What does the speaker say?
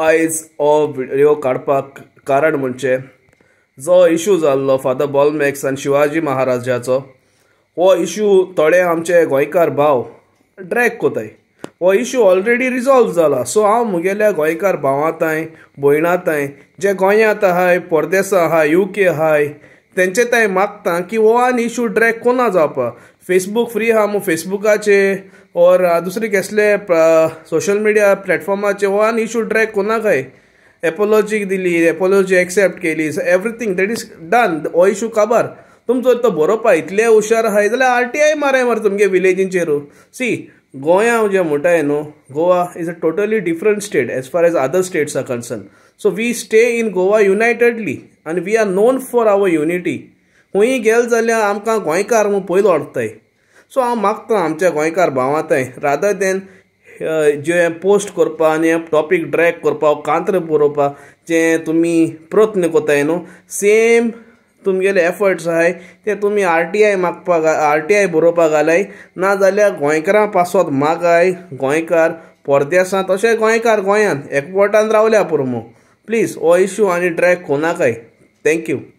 आयज हो व्हिडिओ काडपाक कारण म्हणजे जो इशू जाल्लो फादर बॉलमॅक्स आनी शिवाजी महाराजाचो हो इशू थोडे आमचे गोंयकार भाव ड्रॅक कोताय हो इशू ऑलरेडी रिजॉल्व जाला सो हांव मुगेल्या गोंयकार भावांताय भयणांताय जे गोंयांत आहाय परदेसां आहाय यू के आहाय तेंचे तांय मागता की वो आणि इशू ड्रॅग कोना जावपा फेसबूक फ्री हा मग फेसबुकाचे और दुसरे कसले सोशल मिडिया प्लॅटफॉर्माचे वो आणि इशू ड्रॅग कोना काय एपोलॉजी दिली एपोलॉजी एक्सेप्ट केली एव्हरीथिंग दॅट इज डन हो इशू काबार तुमचो तो बरोवपा इतले हुशार आहाय जाल्यार आर टी आय मारे मरे तुमगे विलेजींचेरू सी गोया जे जें म्हणटाय न्हू Goa is a totally different state as far as other states are concern so we stay in Goa unitedly आनी we are known for our unity खंयी गेल जाल्यार आमकां गोंयकार म्हूण पयलो अडताय सो हांव मागता आमच्या गोंयकार भावात रादर देन जे पोस्ट करपा आनी टॉपीक ड्रॅक करपा कांत्र बरोवपा जे तुमी प्रयत्न कोताय न्हू सेम तुमगेले एफर्ट्स आहाय ते तुमी आर टी आय मागपाक आर टी आय बरोवपाक घालाय ना जाल्यार गोंयकारां पासत मागाय गोंयकार परदेसांत तशें गोंयकार गोंयांत एकवटान रावल्या पुरो प्लीज हो इश्यू आनी ड्रॅक कोनाकाय Thank you.